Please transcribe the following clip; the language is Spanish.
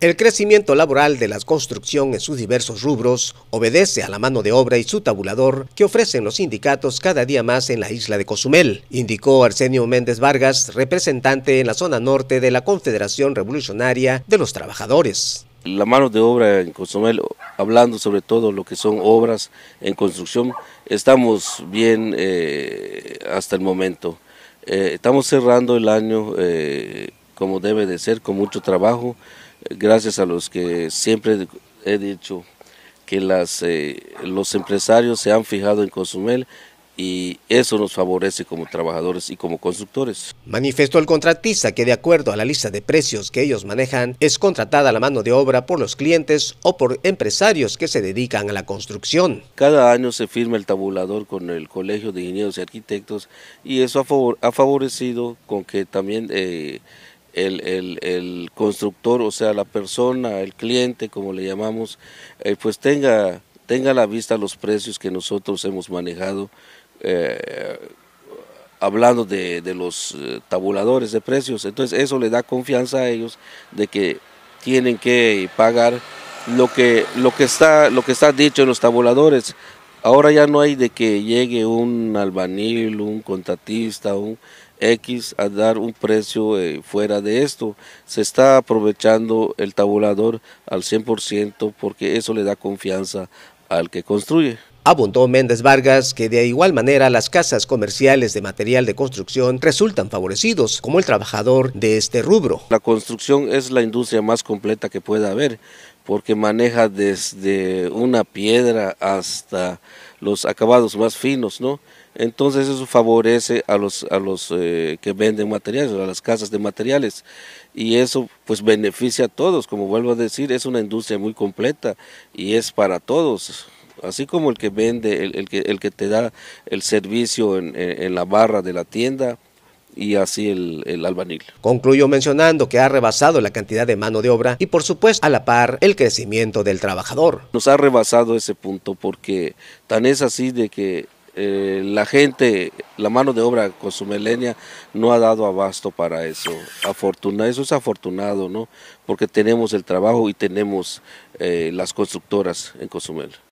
El crecimiento laboral de la construcción en sus diversos rubros obedece a la mano de obra y su tabulador que ofrecen los sindicatos cada día más en la isla de Cozumel, indicó Arsenio Méndez Vargas, representante en la zona norte de la Confederación Revolucionaria de los Trabajadores. La mano de obra en Cozumel, hablando sobre todo lo que son obras en construcción, estamos bien eh, hasta el momento. Eh, estamos cerrando el año eh, como debe de ser, con mucho trabajo, gracias a los que siempre he dicho que las, eh, los empresarios se han fijado en Cozumel y eso nos favorece como trabajadores y como constructores. Manifestó el contratista que de acuerdo a la lista de precios que ellos manejan, es contratada la mano de obra por los clientes o por empresarios que se dedican a la construcción. Cada año se firma el tabulador con el Colegio de Ingenieros y Arquitectos y eso ha, favorecido con que también... Eh, el, constructor, o sea, la persona, el cliente, como le llamamos, eh, pues tenga, tenga la vista los precios que nosotros hemos manejado, eh, hablando de, los eh, tabuladores de precios. Entonces eso le da confianza a ellos de que tienen que pagar lo que, lo que, está, lo que está dicho en los tabuladores. Ahora ya no hay de que llegue un albanil, un contratista, un X a dar un precio eh, fuera de esto. Se está aprovechando el tabulador al 100% porque eso le da confianza al que construye. Abundó Méndez Vargas que de igual manera las casas comerciales de material de construcción resultan favorecidos como el trabajador de este rubro. La construcción es la industria más completa que pueda haber porque maneja desde una piedra hasta los acabados más finos, ¿no? Entonces eso favorece a los, a los eh, que venden materiales, a las casas de materiales. Y eso pues beneficia a todos, como vuelvo a decir, es una industria muy completa y es para todos así como el que vende, el, que, te da el servicio en, la barra de la tienda, y así el, el, albanil. Concluyo mencionando que ha rebasado la cantidad de mano de obra y por supuesto a la par el crecimiento del trabajador. Nos ha rebasado ese punto porque tan es así de que eh, la gente, la mano de obra Cosumelena no ha dado abasto para eso. eso es afortunado, ¿no? Porque tenemos el trabajo y tenemos eh, las constructoras en Cozumel.